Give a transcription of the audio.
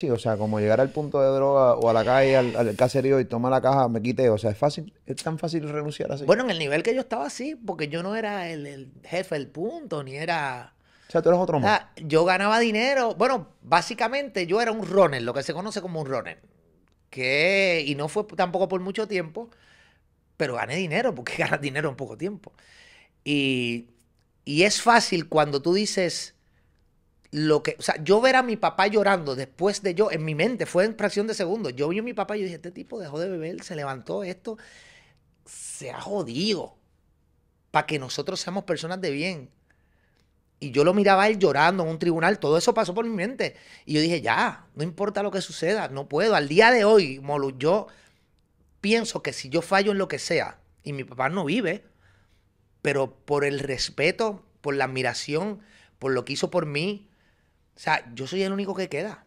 Sí, o sea, como llegar al punto de droga o a la calle, al, caserío y tomar la caja, me quite, O sea, es fácil, es tan fácil renunciar así. Bueno, en el nivel que yo estaba sí, porque yo no era el, jefe del punto, ni era... O sea, tú eres otro más. yo ganaba dinero. Bueno, básicamente yo era un runner, lo que se conoce como un runner. Que, y no fue tampoco por mucho tiempo, pero gané dinero, porque ganas dinero en poco tiempo. Y, y es fácil cuando tú dices lo que, o sea, yo ver a mi papá llorando después de yo, en mi mente, fue en fracción de segundo. Yo vi a mi papá y dije, este tipo dejó de beber, se levantó esto, se ha jodido para que nosotros seamos personas de bien. Y yo lo miraba él llorando en un tribunal, todo eso pasó por mi mente. Y yo dije, ya, no importa lo que suceda, no puedo. Al día de hoy, Molu, yo pienso que si yo fallo en lo que sea, y mi papá no vive, pero por el respeto, por la admiración, por lo que hizo por mí, o sea, yo soy el único que queda.